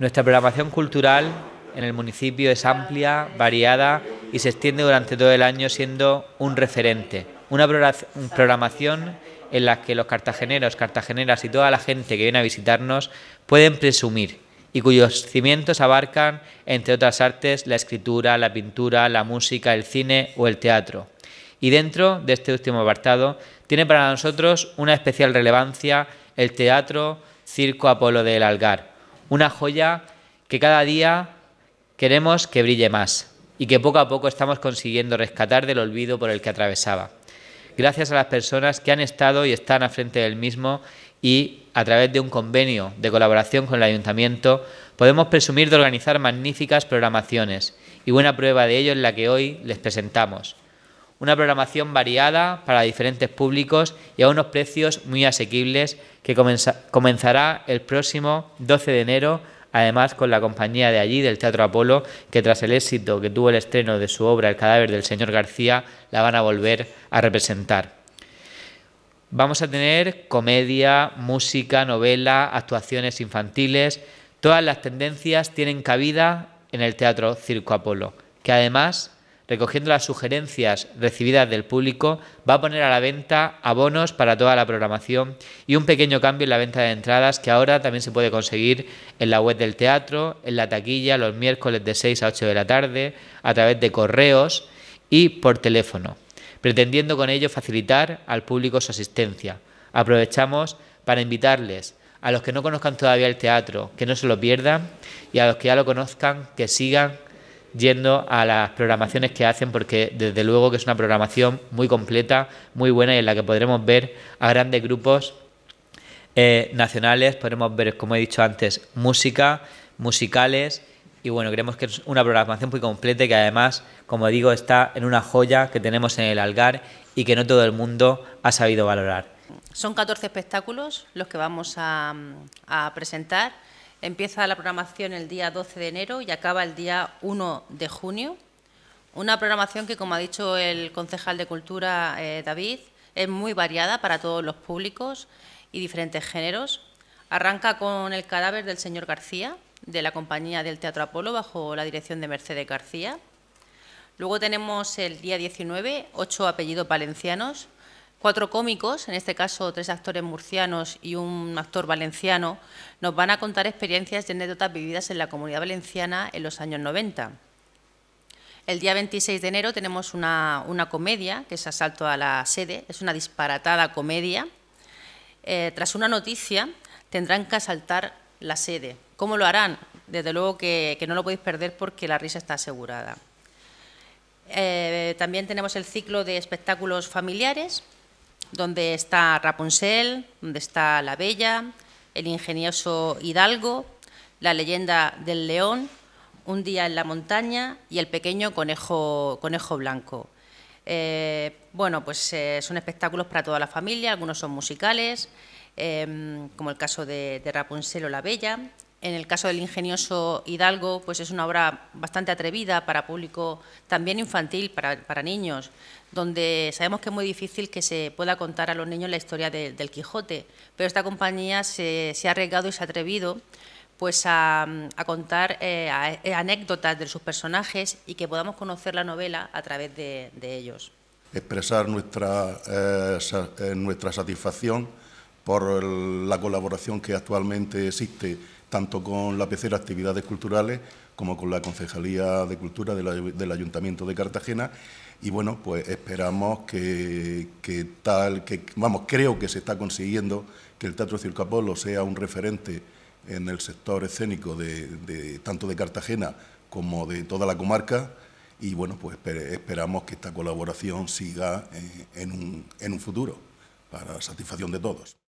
Nuestra programación cultural en el municipio es amplia, variada y se extiende durante todo el año siendo un referente. Una programación en la que los cartageneros, cartageneras y toda la gente que viene a visitarnos pueden presumir y cuyos cimientos abarcan, entre otras artes, la escritura, la pintura, la música, el cine o el teatro. Y dentro de este último apartado tiene para nosotros una especial relevancia el teatro Circo Apolo del Algar, una joya que cada día queremos que brille más y que poco a poco estamos consiguiendo rescatar del olvido por el que atravesaba. Gracias a las personas que han estado y están a frente del mismo y a través de un convenio de colaboración con el ayuntamiento podemos presumir de organizar magníficas programaciones y buena prueba de ello es la que hoy les presentamos una programación variada para diferentes públicos y a unos precios muy asequibles que comenzará el próximo 12 de enero, además con la compañía de allí del Teatro Apolo, que tras el éxito que tuvo el estreno de su obra El cadáver del señor García, la van a volver a representar. Vamos a tener comedia, música, novela, actuaciones infantiles, todas las tendencias tienen cabida en el Teatro Circo Apolo, que además recogiendo las sugerencias recibidas del público, va a poner a la venta abonos para toda la programación y un pequeño cambio en la venta de entradas que ahora también se puede conseguir en la web del teatro, en la taquilla, los miércoles de 6 a 8 de la tarde, a través de correos y por teléfono, pretendiendo con ello facilitar al público su asistencia. Aprovechamos para invitarles a los que no conozcan todavía el teatro, que no se lo pierdan, y a los que ya lo conozcan, que sigan yendo a las programaciones que hacen, porque desde luego que es una programación muy completa, muy buena y en la que podremos ver a grandes grupos eh, nacionales, podremos ver, como he dicho antes, música, musicales. Y bueno, creemos que es una programación muy completa que además, como digo, está en una joya que tenemos en el Algar y que no todo el mundo ha sabido valorar. Son 14 espectáculos los que vamos a presentar Empieza la programación el día 12 de enero y acaba el día 1 de junio. Una programación que, como ha dicho el concejal de Cultura, eh, David, es muy variada para todos los públicos y diferentes géneros. Arranca con el cadáver del señor García, de la compañía del Teatro Apolo, bajo la dirección de Mercedes García. Luego tenemos el día 19, ocho apellidos valencianos, Cuatro cómicos, en este caso tres actores murcianos y un actor valenciano, nos van a contar experiencias y anécdotas vividas en la comunidad valenciana en los años 90. El día 26 de enero tenemos una, comedia, que es Asalto a la Sede, es una disparatada comedia. Eh, tras una noticia tendrán que asaltar la sede. ¿Cómo lo harán? Desde luego que, no lo podéis perder porque la risa está asegurada. Eh, también tenemos el ciclo de espectáculos familiares, donde está Rapunzel, donde está la Bella, el ingenioso Hidalgo, la leyenda del león, un día en la montaña y el pequeño conejo, blanco. Eh, bueno, pues eh, son espectáculos para toda la familia, algunos son musicales, eh, como el caso de, de Rapunzel o La Bella, en el caso del ingenioso Hidalgo, pues es una obra bastante atrevida para público también infantil, para, niños, donde sabemos que es muy difícil que se pueda contar a los niños la historia del Quijote, pero esta compañía se, ha arriesgado y se ha atrevido pues a, contar eh, eh, anécdotas de sus personajes y que podamos conocer la novela a través de, ellos. Expresar nuestra, eh, nuestra satisfacción por la colaboración que actualmente existe tanto con la pecera Actividades Culturales como con la Concejalía de Cultura del, Ayuntamiento de Cartagena. Y bueno, pues esperamos que, tal, que vamos, creo que se está consiguiendo que el Teatro Circapolo sea un referente en el sector escénico de, tanto de Cartagena como de toda la comarca y bueno, pues esperamos que esta colaboración siga eh, en, un, en un futuro para satisfacción de todos.